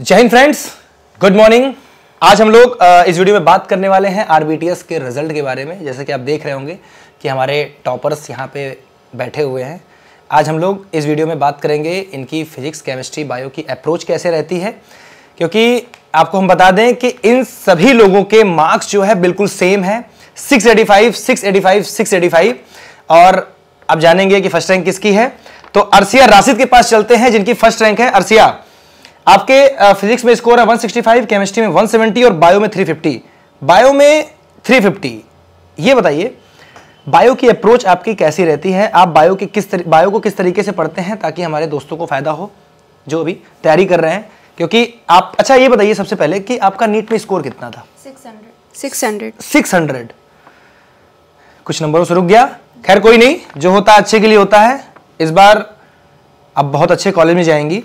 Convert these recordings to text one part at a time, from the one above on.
जय Hind friends good morning आज हम लोग इस वीडियो में बात करने वाले हैं आर के रिजल्ट के बारे में जैसे कि आप देख रहे होंगे कि हमारे टॉपर्स यहाँ पे बैठे हुए हैं आज हम लोग इस वीडियो में बात करेंगे इनकी फिजिक्स केमिस्ट्री बायो की अप्रोच कैसे रहती है क्योंकि आपको हम बता दें कि इन सभी लोगों के मार्क्स जो है बिल्कुल सेम है 685, 685, 685 और आप जानेंगे कि फर्स्ट रैंक किसकी है तो अरसिया राशिद के पास चलते हैं जिनकी फर्स्ट रैंक है अरसिया आपके फिजिक्स में स्कोर है 165 केमिस्ट्री में 170 और बायो में 350 बायो में 350 ये बताइए बायो की अप्रोच आपकी कैसी रहती है आप बायो के किस तर, बायो को किस तरीके से पढ़ते हैं ताकि हमारे दोस्तों को फायदा हो जो अभी तैयारी कर रहे हैं क्योंकि आप अच्छा ये बताइए सबसे पहले कि आपका नीट में स्कोर कितना था हंड्रेड सिक्स हंड्रेड कुछ नंबरों से रुक गया खैर कोई नहीं जो होता अच्छे के लिए होता है इस बार आप बहुत अच्छे कॉलेज में जाएंगी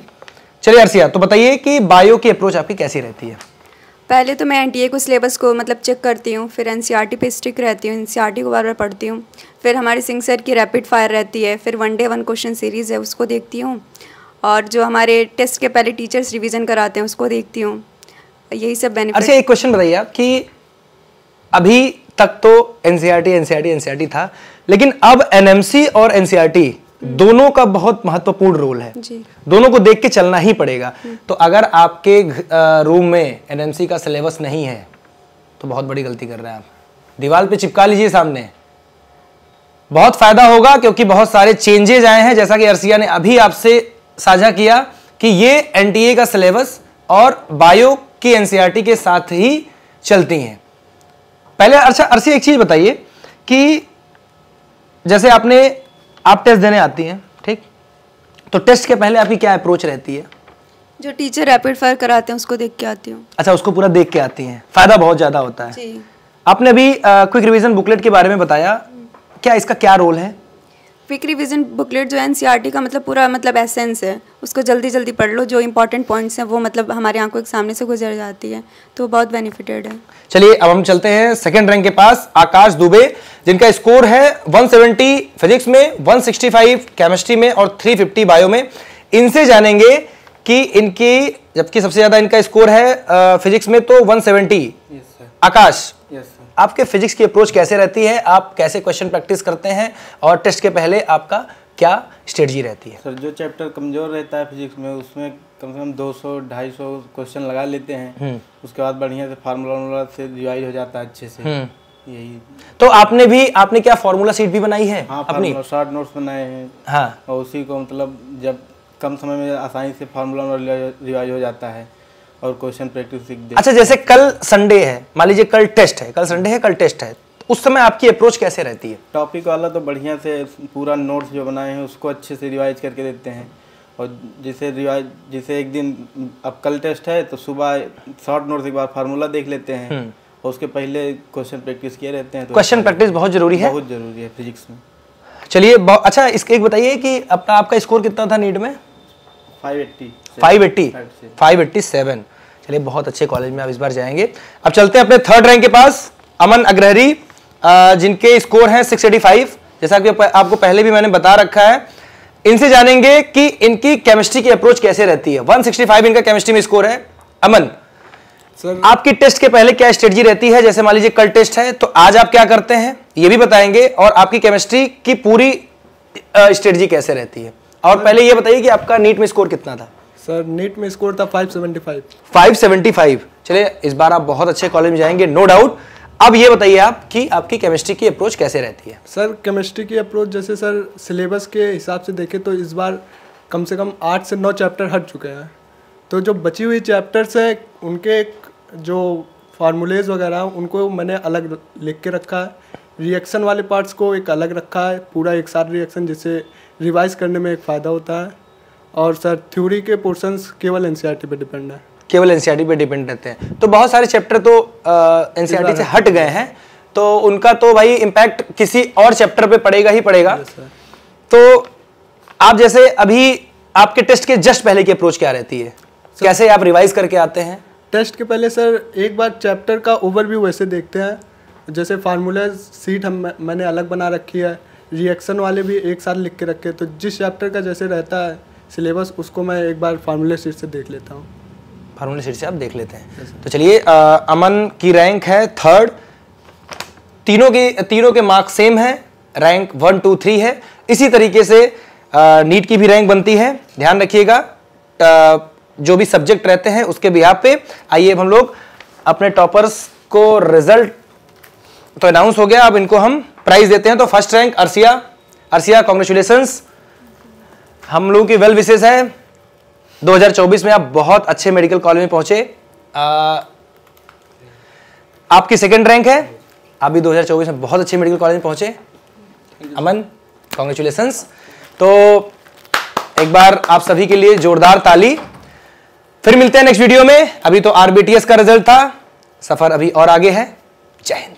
चलिए अर्सिया तो बताइए कि बायो की अप्रोच आपकी कैसी रहती है पहले तो मैं एन को सिलेबस को मतलब चेक करती हूँ फिर एन e पे स्ट्रिक रहती हूँ एन e को बार बार पढ़ती हूँ फिर हमारे सिंह सर की रैपिड फायर रहती है फिर one day one question series है उसको देखती हूँ और जो हमारे टेस्ट के पहले टीचर्स रिवीजन कराते हैं उसको देखती हूँ यही सब बेनिफिट अच्छा एक क्वेश्चन बताइए आप कि अभी तक तो एन सी आर टी था लेकिन अब एन और एन दोनों का बहुत महत्वपूर्ण रोल है दोनों को देख के चलना ही पड़ेगा तो अगर आपके रूम में एनएमसी का सिलेबस नहीं है तो बहुत बड़ी गलती कर रहे हैं आप दीवार पे चिपका लीजिए सामने बहुत फायदा होगा क्योंकि बहुत सारे चेंजेज आए हैं जैसा कि अर्सिया ने अभी आपसे साझा किया कि ये एनटीए का सिलेबस और बायो की एनसीआरटी e के साथ ही चलती हैं पहले अच्छा अर्सी एक चीज बताइए कि जैसे आपने आप टेस्ट देने आती हैं ठीक तो टेस्ट के पहले आपकी क्या अप्रोच रहती है जो टीचर रैपिड फायर कराते हैं उसको देख के आती हूँ अच्छा उसको पूरा देख के आती हैं फायदा बहुत ज़्यादा होता है आपने अभी क्विक रिविजन बुकलेट के बारे में बताया हम्म। क्या इसका क्या रोल है क्विक रिविजन बुकलेट जो एन e का मतलब पूरा मतलब एसेंस है उसको जल्दी जल्दी पढ़ लो जो इंपॉर्टेंट पॉइंट्स हैं वो मतलब हमारे आंखों के सामने से गुजर जाती है तो बहुत बेनिफिटेड है चलिए अब हम चलते हैं सेकेंड रैंक के पास आकाश दुबे जिनका स्कोर है 170 फिजिक्स में 165 केमिस्ट्री में और 350 बायो में इनसे जानेंगे कि इनकी जबकि सबसे ज़्यादा इनका स्कोर है फिजिक्स में तो वन सेवेंटी आकाश आपके फिजिक्स की अप्रोच कैसे रहती है आप कैसे क्वेश्चन प्रैक्टिस करते हैं और टेस्ट के पहले आपका क्या स्ट्रेटजी रहती है सर जो चैप्टर कमज़ोर रहता है फिजिक्स में उसमें कम से कम 200 250 क्वेश्चन लगा लेते हैं हम्म। उसके बाद बढ़िया से फार्मूला वार्मूला से रिवाइज हो जाता है अच्छे से हम्म। यही तो आपने भी आपने क्या फार्मूला सीट भी बनाई है हाँ, शॉर्ट नोट्स बनाए हैं हाँ और उसी को मतलब जब कम समय में आसानी से फार्मूला रिवाइज हो जाता है और क्वेश्चन प्रैक्टिस अच्छा जैसे कल संडे है मान लीजिए कल टेस्ट है कल संडे है कल टेस्ट है तो उस समय आपकी अप्रोच कैसे रहती है टॉपिक वाला तो बढ़िया से पूरा नोट्स जो बनाए हैं उसको अच्छे से रिवाइज करके देते हैं और जिसे रिवाइज जिसे एक दिन अब कल टेस्ट है तो सुबह शॉर्ट नोट्स एक बार फार्मूला देख लेते हैं हम्म। और उसके पहले क्वेश्चन प्रैक्टिस किए रहते हैं तो क्वेश्चन अच्छा प्रैक्टिस बहुत जरूरी है बहुत जरूरी है फिजिक्स में चलिए अच्छा इसके एक बताइए कि अपना आपका स्कोर कितना था नीट में फाइव एट्टी सेवन चलिए बहुत अच्छे कॉलेज में आप इस बार जाएंगे अब चलते हैं अपने थर्ड रैंक के पास अमन अग्रहरी जिनके स्कोर हैं 685 जैसा कि आपको पहले भी मैंने बता रखा है इनसे जानेंगे कि इनकी केमिस्ट्री की अप्रोच कैसे रहती है 165 इनका केमिस्ट्री में स्कोर है अमन सर आपकी टेस्ट के पहले क्या स्ट्रेटजी रहती है जैसे मान लीजिए कल टेस्ट है तो आज आप क्या करते हैं ये भी बताएंगे और आपकी केमिस्ट्री की पूरी स्ट्रेटजी कैसे रहती है और पहले ये बताइए कि आपका नीट में स्कोर कितना था सर नीट में स्कोर था 575 575 चलिए इस बार आप बहुत अच्छे कॉलेज में जाएंगे नो no डाउट अब ये बताइए आप कि आपकी केमिस्ट्री की अप्रोच कैसे रहती है सर केमिस्ट्री की अप्रोच जैसे सर सिलेबस के हिसाब से देखें तो इस बार कम से कम आठ से नौ चैप्टर हट चुके हैं तो जो बची हुई चैप्टर्स हैं उनके जो फार्मूलेज वगैरह उनको मैंने अलग लिख के रखा है रिएक्शन वाले पार्ट्स को एक अलग रखा है पूरा एक साथ रिएक्शन जैसे रिवाइज करने में एक फ़ायदा होता है और सर थ्योरी के पोर्शंस केवल एन सी डिपेंड है केवल एन e पे डिपेंड रहते हैं तो बहुत सारे चैप्टर तो एन e से हट गए हैं तो उनका तो भाई इम्पैक्ट किसी और चैप्टर पे पड़ेगा ही पड़ेगा तो आप जैसे अभी आपके टेस्ट के जस्ट पहले की अप्रोच क्या रहती है सर, कैसे आप रिवाइज करके आते हैं टेस्ट के पहले सर एक बार चैप्टर का ओवरव्यू वैसे देखते हैं जैसे फार्मूला सीट हम मैंने अलग बना रखी है रिएक्शन वाले भी एक साथ लिख के रखे तो जिस चैप्टर का जैसे रहता है सिलेबस उसको मैं एक बार फार्मूले शीट से देख लेता हूँ फार्मूले शीट से आप देख लेते हैं तो चलिए अमन की रैंक है थर्ड तीनों के तीनों के मार्क्स सेम है रैंक वन टू थ्री है इसी तरीके से नीट की भी रैंक बनती है ध्यान रखिएगा जो भी सब्जेक्ट रहते हैं उसके भी आप पे आइए अब हम लोग अपने टॉपर्स को रिजल्ट तो अनाउंस हो गया अब इनको हम प्राइज देते हैं तो first rank Arsiya Arsiya congratulation हम लोगों की वेल विशेष है 2024 में आप बहुत अच्छे मेडिकल कॉलेज में पहुंचे आ, आपकी सेकेंड रैंक है आप भी 2024 में बहुत अच्छे मेडिकल कॉलेज में पहुंचे अमन कॉन्ग्रेचुलेशन तो एक बार आप सभी के लिए जोरदार ताली फिर मिलते हैं नेक्स्ट वीडियो में अभी तो आरबीटीएस का रिजल्ट था सफर अभी और आगे है जय हिंद